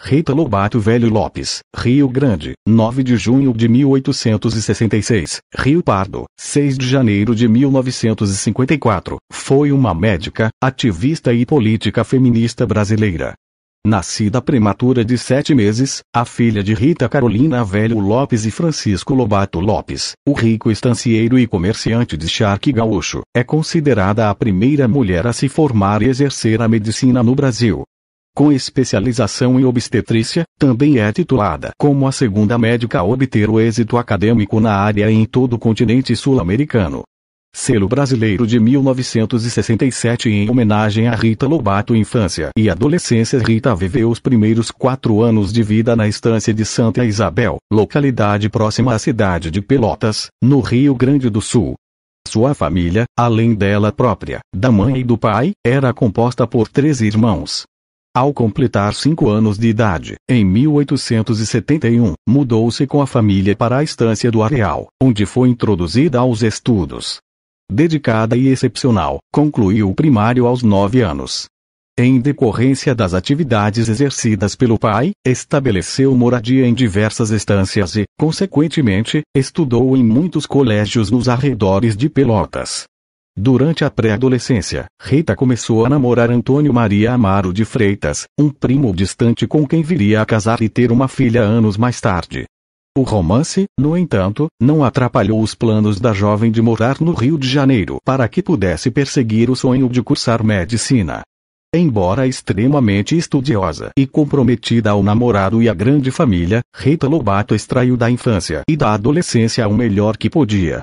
Rita Lobato Velho Lopes, Rio Grande, 9 de junho de 1866, Rio Pardo, 6 de janeiro de 1954, foi uma médica, ativista e política feminista brasileira. Nascida prematura de sete meses, a filha de Rita Carolina Velho Lopes e Francisco Lobato Lopes, o rico estancieiro e comerciante de charque gaúcho, é considerada a primeira mulher a se formar e exercer a medicina no Brasil com especialização em obstetrícia, também é titulada como a segunda médica a obter o êxito acadêmico na área em todo o continente sul-americano. Selo brasileiro de 1967 em homenagem a Rita Lobato Infância e Adolescência Rita viveu os primeiros quatro anos de vida na estância de Santa Isabel, localidade próxima à cidade de Pelotas, no Rio Grande do Sul. Sua família, além dela própria, da mãe e do pai, era composta por três irmãos, ao completar cinco anos de idade, em 1871, mudou-se com a família para a estância do Areal, onde foi introduzida aos estudos. Dedicada e excepcional, concluiu o primário aos nove anos. Em decorrência das atividades exercidas pelo pai, estabeleceu moradia em diversas estâncias e, consequentemente, estudou em muitos colégios nos arredores de Pelotas. Durante a pré-adolescência, Rita começou a namorar Antônio Maria Amaro de Freitas, um primo distante com quem viria a casar e ter uma filha anos mais tarde. O romance, no entanto, não atrapalhou os planos da jovem de morar no Rio de Janeiro para que pudesse perseguir o sonho de cursar medicina. Embora extremamente estudiosa e comprometida ao namorado e à grande família, Rita Lobato extraiu da infância e da adolescência o melhor que podia,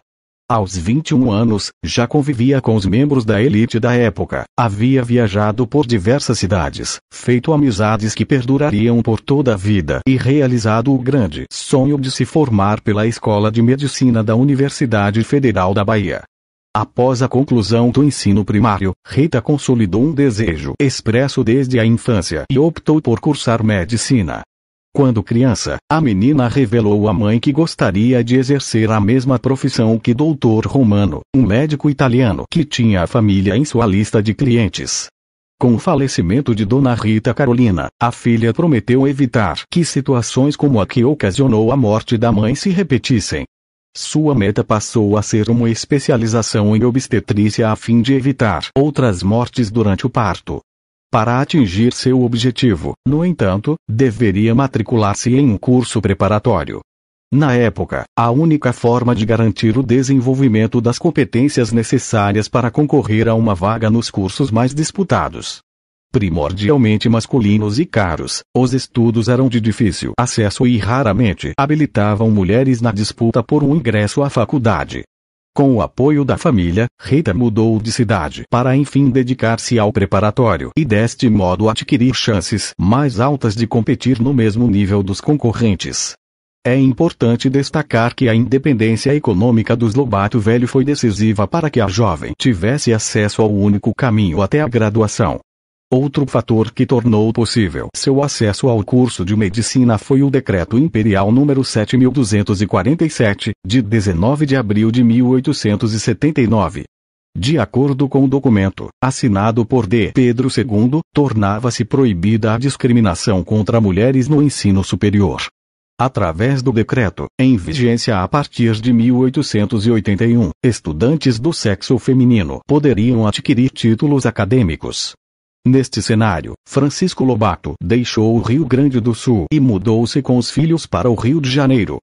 aos 21 anos, já convivia com os membros da elite da época. Havia viajado por diversas cidades, feito amizades que perdurariam por toda a vida e realizado o grande sonho de se formar pela Escola de Medicina da Universidade Federal da Bahia. Após a conclusão do ensino primário, Rita consolidou um desejo expresso desde a infância e optou por cursar medicina. Quando criança, a menina revelou à mãe que gostaria de exercer a mesma profissão que Doutor Romano, um médico italiano que tinha a família em sua lista de clientes. Com o falecimento de Dona Rita Carolina, a filha prometeu evitar que situações como a que ocasionou a morte da mãe se repetissem. Sua meta passou a ser uma especialização em obstetrícia a fim de evitar outras mortes durante o parto para atingir seu objetivo. No entanto, deveria matricular-se em um curso preparatório. Na época, a única forma de garantir o desenvolvimento das competências necessárias para concorrer a uma vaga nos cursos mais disputados. Primordialmente masculinos e caros, os estudos eram de difícil acesso e raramente habilitavam mulheres na disputa por um ingresso à faculdade. Com o apoio da família, Rita mudou de cidade para enfim dedicar-se ao preparatório e deste modo adquirir chances mais altas de competir no mesmo nível dos concorrentes. É importante destacar que a independência econômica dos Lobato Velho foi decisiva para que a jovem tivesse acesso ao único caminho até a graduação, Outro fator que tornou possível seu acesso ao curso de medicina foi o Decreto Imperial número 7247, de 19 de abril de 1879. De acordo com o documento, assinado por D. Pedro II, tornava-se proibida a discriminação contra mulheres no ensino superior. Através do decreto, em vigência a partir de 1881, estudantes do sexo feminino poderiam adquirir títulos acadêmicos, Neste cenário, Francisco Lobato deixou o Rio Grande do Sul e mudou-se com os filhos para o Rio de Janeiro.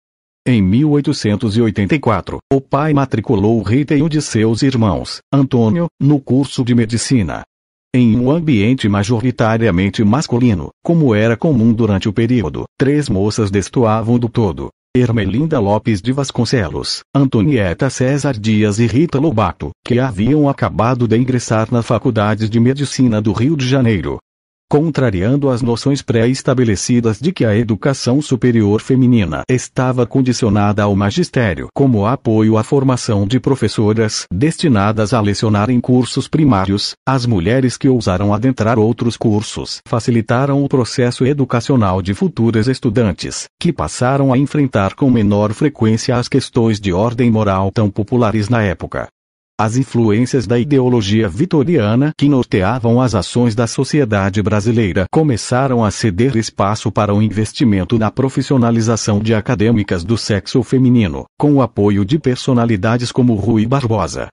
Em 1884, o pai matriculou o Rita e um de seus irmãos, Antônio, no curso de medicina. Em um ambiente majoritariamente masculino, como era comum durante o período, três moças destoavam do todo. Ermelinda Lopes de Vasconcelos, Antonieta César Dias e Rita Lobato, que haviam acabado de ingressar na Faculdade de Medicina do Rio de Janeiro, contrariando as noções pré-estabelecidas de que a educação superior feminina estava condicionada ao magistério como apoio à formação de professoras destinadas a lecionar em cursos primários, as mulheres que ousaram adentrar outros cursos facilitaram o processo educacional de futuras estudantes, que passaram a enfrentar com menor frequência as questões de ordem moral tão populares na época as influências da ideologia vitoriana que norteavam as ações da sociedade brasileira começaram a ceder espaço para o investimento na profissionalização de acadêmicas do sexo feminino, com o apoio de personalidades como Rui Barbosa,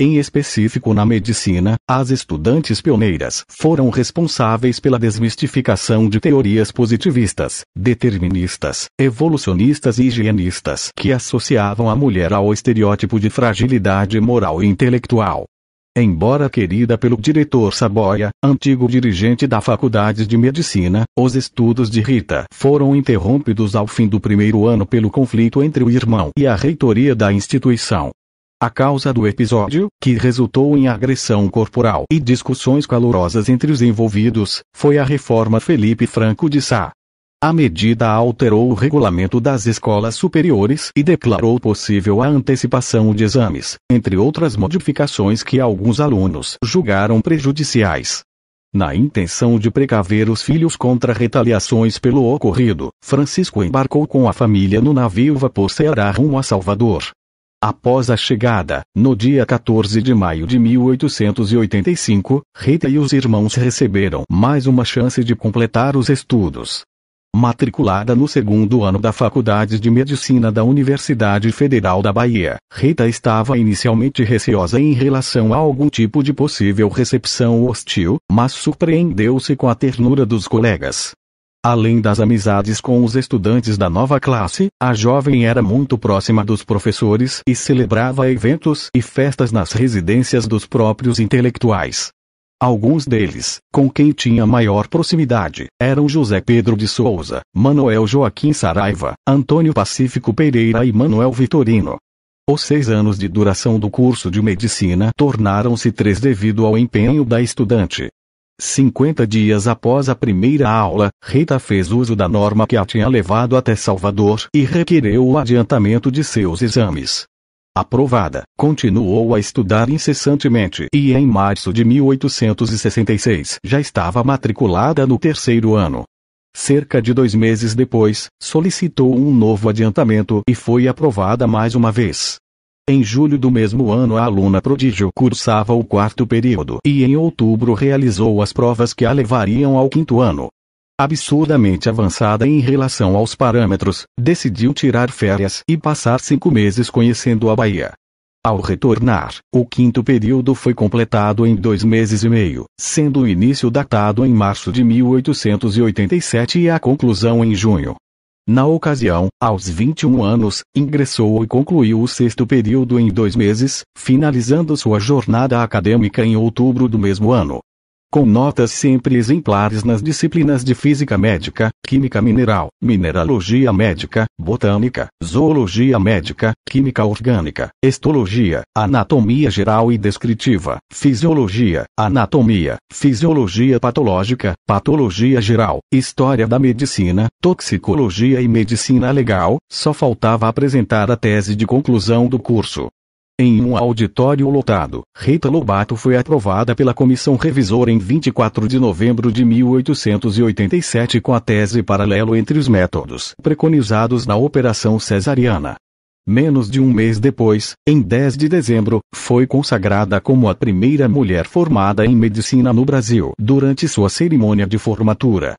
em específico na medicina, as estudantes pioneiras foram responsáveis pela desmistificação de teorias positivistas, deterministas, evolucionistas e higienistas que associavam a mulher ao estereótipo de fragilidade moral e intelectual. Embora querida pelo diretor Saboia, antigo dirigente da Faculdade de Medicina, os estudos de Rita foram interrompidos ao fim do primeiro ano pelo conflito entre o irmão e a reitoria da instituição. A causa do episódio, que resultou em agressão corporal e discussões calorosas entre os envolvidos, foi a reforma Felipe Franco de Sá. A medida alterou o regulamento das escolas superiores e declarou possível a antecipação de exames, entre outras modificações que alguns alunos julgaram prejudiciais. Na intenção de precaver os filhos contra retaliações pelo ocorrido, Francisco embarcou com a família no navio vapor Ceará rumo a Salvador, Após a chegada, no dia 14 de maio de 1885, Rita e os irmãos receberam mais uma chance de completar os estudos. Matriculada no segundo ano da Faculdade de Medicina da Universidade Federal da Bahia, Rita estava inicialmente receosa em relação a algum tipo de possível recepção hostil, mas surpreendeu-se com a ternura dos colegas. Além das amizades com os estudantes da nova classe, a jovem era muito próxima dos professores e celebrava eventos e festas nas residências dos próprios intelectuais. Alguns deles, com quem tinha maior proximidade, eram José Pedro de Souza, Manuel Joaquim Saraiva, Antônio Pacífico Pereira e Manuel Vitorino. Os seis anos de duração do curso de medicina tornaram-se três devido ao empenho da estudante, 50 dias após a primeira aula, Rita fez uso da norma que a tinha levado até Salvador e requereu o adiantamento de seus exames. Aprovada, continuou a estudar incessantemente e em março de 1866 já estava matriculada no terceiro ano. Cerca de dois meses depois, solicitou um novo adiantamento e foi aprovada mais uma vez. Em julho do mesmo ano a aluna prodígio cursava o quarto período e em outubro realizou as provas que a levariam ao quinto ano. Absurdamente avançada em relação aos parâmetros, decidiu tirar férias e passar cinco meses conhecendo a Bahia. Ao retornar, o quinto período foi completado em dois meses e meio, sendo o início datado em março de 1887 e a conclusão em junho. Na ocasião, aos 21 anos, ingressou e concluiu o sexto período em dois meses, finalizando sua jornada acadêmica em outubro do mesmo ano com notas sempre exemplares nas disciplinas de Física Médica, Química Mineral, Mineralogia Médica, Botânica, Zoologia Médica, Química Orgânica, estologia, Anatomia Geral e Descritiva, Fisiologia, Anatomia, Fisiologia Patológica, Patologia Geral, História da Medicina, Toxicologia e Medicina Legal, só faltava apresentar a tese de conclusão do curso. Em um auditório lotado, Rita Lobato foi aprovada pela comissão revisora em 24 de novembro de 1887 com a tese paralelo entre os métodos preconizados na Operação Cesariana. Menos de um mês depois, em 10 de dezembro, foi consagrada como a primeira mulher formada em medicina no Brasil durante sua cerimônia de formatura.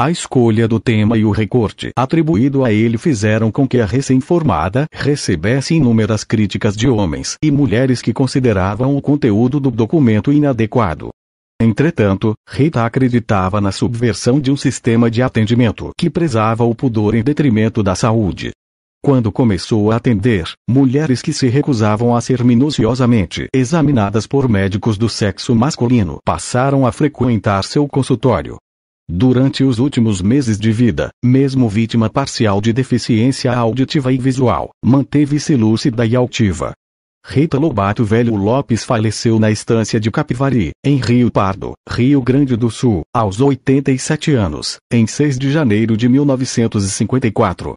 A escolha do tema e o recorte atribuído a ele fizeram com que a recém-formada recebesse inúmeras críticas de homens e mulheres que consideravam o conteúdo do documento inadequado. Entretanto, Rita acreditava na subversão de um sistema de atendimento que prezava o pudor em detrimento da saúde. Quando começou a atender, mulheres que se recusavam a ser minuciosamente examinadas por médicos do sexo masculino passaram a frequentar seu consultório, durante os últimos meses de vida, mesmo vítima parcial de deficiência auditiva e visual, manteve-se lúcida e altiva. Rita Lobato Velho Lopes faleceu na estância de Capivari, em Rio Pardo, Rio Grande do Sul, aos 87 anos, em 6 de janeiro de 1954.